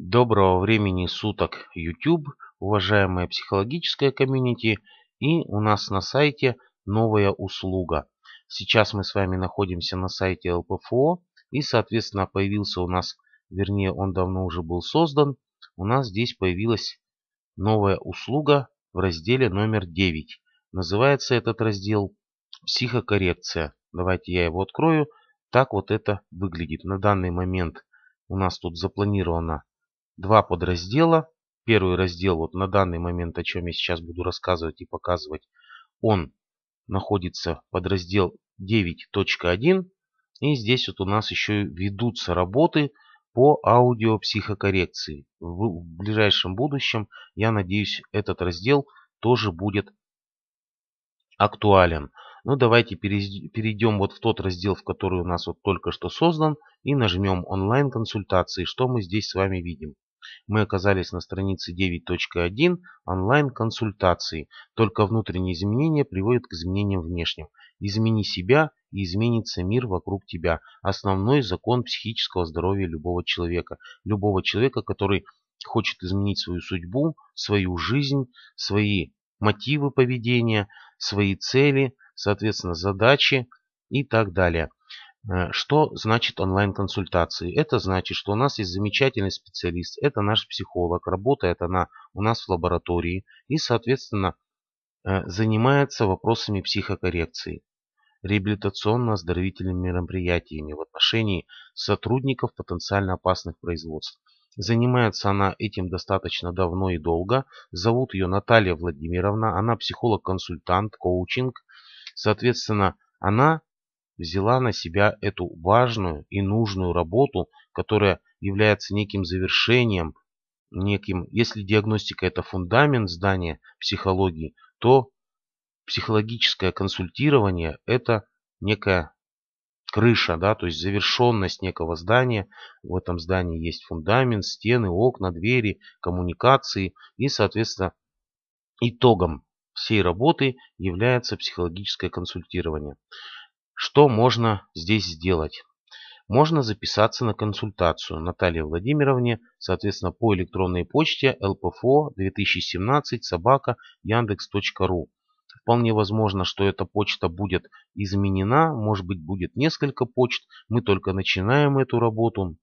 Доброго времени суток, YouTube, уважаемая психологическая комьюнити и у нас на сайте новая услуга. Сейчас мы с вами находимся на сайте ЛПФО и, соответственно, появился у нас, вернее, он давно уже был создан, у нас здесь появилась новая услуга в разделе номер 9. Называется этот раздел «Психокоррекция». Давайте я его открою. Так вот это выглядит. На данный момент у нас тут запланировано два подраздела. Первый раздел, вот на данный момент, о чем я сейчас буду рассказывать и показывать, он находится подраздел 9.1. И здесь вот у нас еще ведутся работы по аудиопсихокоррекции. В ближайшем будущем, я надеюсь, этот раздел тоже будет актуален. Ну давайте перейдем вот в тот раздел, в который у нас вот только что создан, и нажмем онлайн-консультации. Что мы здесь с вами видим? Мы оказались на странице 9.1 онлайн-консультации. Только внутренние изменения приводят к изменениям внешним. Измени себя и изменится мир вокруг тебя. Основной закон психического здоровья любого человека. Любого человека, который хочет изменить свою судьбу, свою жизнь, свои мотивы поведения, свои цели, соответственно, задачи и так далее. Э, что значит онлайн-консультации? Это значит, что у нас есть замечательный специалист, это наш психолог, работает она у нас в лаборатории и, соответственно, э, занимается вопросами психокоррекции, реабилитационно-оздоровительными мероприятиями в отношении сотрудников потенциально опасных производств. Занимается она этим достаточно давно и долго. Зовут ее Наталья Владимировна, она психолог-консультант, коучинг. Соответственно, она взяла на себя эту важную и нужную работу, которая является неким завершением, неким, если диагностика это фундамент здания психологии, то психологическое консультирование это некая крыша, да, то есть завершенность некого здания. В этом здании есть фундамент, стены, окна, двери, коммуникации и, соответственно, итогом всей работы является психологическое консультирование. Что можно здесь сделать? Можно записаться на консультацию Наталье Владимировне, соответственно, по электронной почте lpfo 2017 собака яндекс.ру. Вполне возможно, что эта почта будет изменена, может быть будет несколько почт. Мы только начинаем эту работу.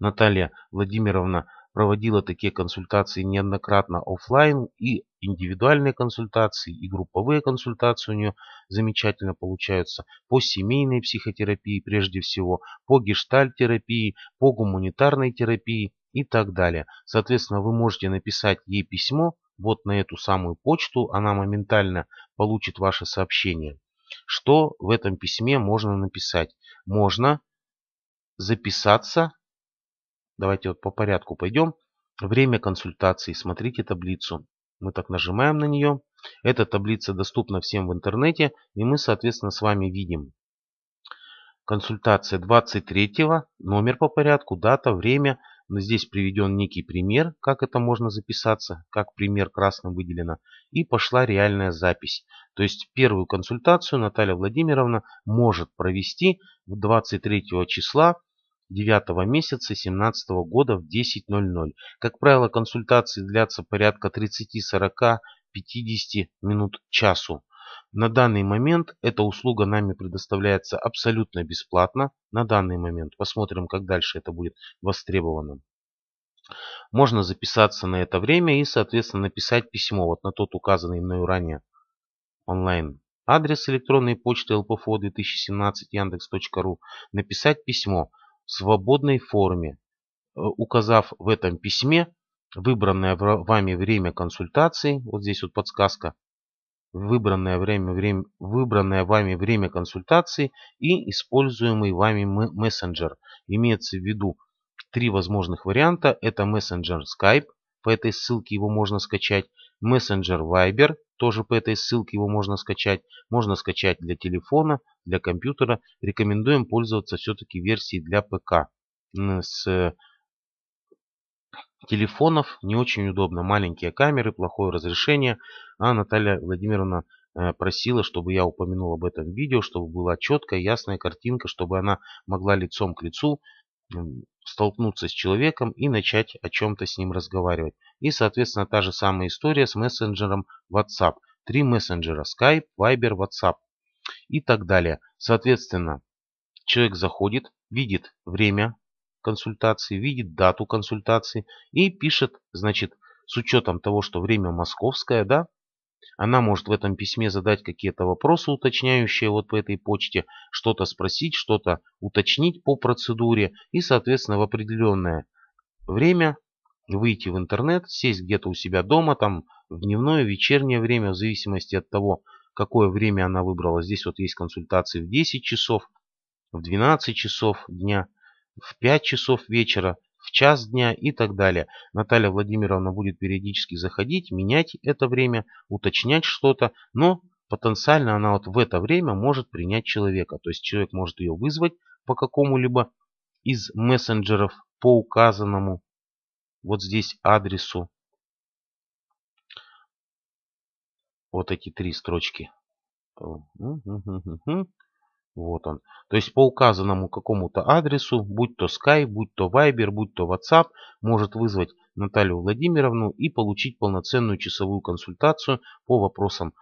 Наталья Владимировна проводила такие консультации неоднократно офлайн и индивидуальные консультации, и групповые консультации у нее замечательно получаются. По семейной психотерапии прежде всего, по гештальтерапии, по гуманитарной терапии и так далее. Соответственно, вы можете написать ей письмо вот на эту самую почту, она моментально получит ваше сообщение. Что в этом письме можно написать? Можно записаться Давайте вот по порядку пойдем. Время консультации. Смотрите таблицу. Мы так нажимаем на нее. Эта таблица доступна всем в интернете. И мы, соответственно, с вами видим. Консультация 23 номер по порядку, дата, время. Но здесь приведен некий пример, как это можно записаться, как пример красным выделено. И пошла реальная запись. То есть первую консультацию Наталья Владимировна может провести 23 числа 9 месяца 17 года в 10.00. Как правило, консультации длятся порядка 30-40-50 минут часу. На данный момент эта услуга нами предоставляется абсолютно бесплатно. На данный момент посмотрим, как дальше это будет востребовано. Можно записаться на это время и, соответственно, написать письмо вот на тот указанный мною ранее онлайн адрес электронной почты lpfo2017 яндекс.ру, написать письмо в свободной форме, э, указав в этом письме выбранное вами время консультации, вот здесь вот подсказка, выбранное, время, время, выбранное вами время консультации и используемый вами мессенджер. Имеется в виду три возможных варианта. Это мессенджер Skype, по этой ссылке его можно скачать. Мессенджер Viber, тоже по этой ссылке его можно скачать. Можно скачать для телефона, для компьютера, рекомендуем пользоваться все-таки версией для ПК. С э, телефонов не очень удобно. Маленькие камеры, плохое разрешение. А Наталья Владимировна э, просила, чтобы я упомянул об этом видео, чтобы была четкая, ясная картинка, чтобы она могла лицом к лицу столкнуться с человеком и начать о чем-то с ним разговаривать. И, соответственно, та же самая история с мессенджером WhatsApp. Три мессенджера Skype, Viber, WhatsApp и так далее. Соответственно, человек заходит, видит время консультации, видит дату консультации и пишет, значит, с учетом того, что время московское, да, она может в этом письме задать какие-то вопросы уточняющие вот по этой почте, что-то спросить, что-то уточнить по процедуре и, соответственно, в определенное время выйти в интернет, сесть где-то у себя дома, там в дневное, вечернее время, в зависимости от того, какое время она выбрала. Здесь вот есть консультации в 10 часов, в 12 часов дня, в 5 часов вечера, в час дня и так далее. Наталья Владимировна будет периодически заходить, менять это время, уточнять что-то, но потенциально она вот в это время может принять человека. То есть человек может ее вызвать по какому-либо из мессенджеров по указанному вот здесь адресу вот эти три строчки. Вот он. То есть по указанному какому-то адресу, будь то Skype, будь то Viber, будь то WhatsApp, может вызвать Наталью Владимировну и получить полноценную часовую консультацию по вопросам,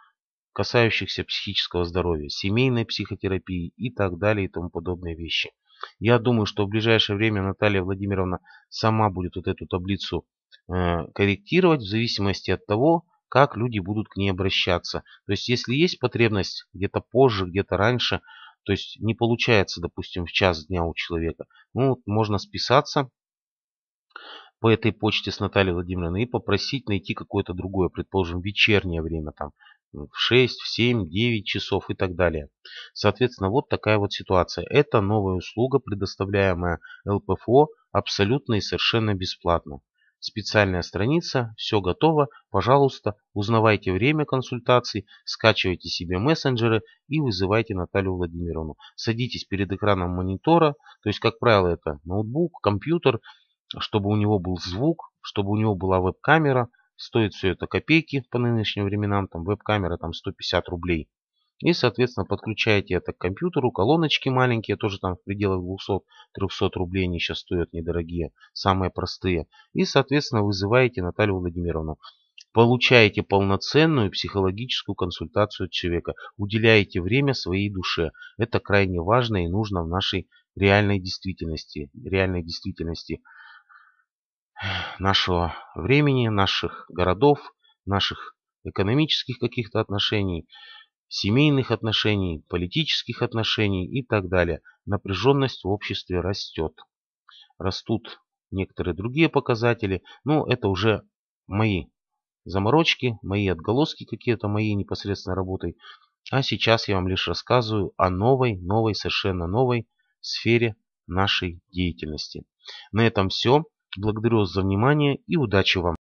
касающихся психического здоровья, семейной психотерапии и так далее и тому подобные вещи. Я думаю, что в ближайшее время Наталья Владимировна сама будет вот эту таблицу э, корректировать в зависимости от того, как люди будут к ней обращаться. То есть, если есть потребность где-то позже, где-то раньше, то есть не получается, допустим, в час дня у человека, ну, можно списаться по этой почте с Натальей Владимировной и попросить найти какое-то другое, предположим, вечернее время там, ну, в 6, в 7, 9 часов и так далее. Соответственно, вот такая вот ситуация. Это новая услуга, предоставляемая ЛПФО абсолютно и совершенно бесплатно. Специальная страница «Все готово, пожалуйста, узнавайте время консультаций, скачивайте себе мессенджеры и вызывайте Наталью Владимировну. Садитесь перед экраном монитора, то есть, как правило, это ноутбук, компьютер, чтобы у него был звук, чтобы у него была веб-камера. Стоит все это копейки по нынешним временам, там веб-камера там 150 рублей. И, соответственно, подключаете это к компьютеру. Колоночки маленькие, тоже там в пределах 200-300 рублей они сейчас стоят недорогие, самые простые. И, соответственно, вызываете Наталью Владимировну. Получаете полноценную психологическую консультацию человека. Уделяете время своей душе. Это крайне важно и нужно в нашей реальной действительности. Реальной действительности нашего времени, наших городов, наших экономических каких-то отношений семейных отношений, политических отношений и так далее. Напряженность в обществе растет. Растут некоторые другие показатели, но ну, это уже мои заморочки, мои отголоски какие-то, моей непосредственно работой. А сейчас я вам лишь рассказываю о новой, новой, совершенно новой сфере нашей деятельности. На этом все. Благодарю вас за внимание и удачи вам!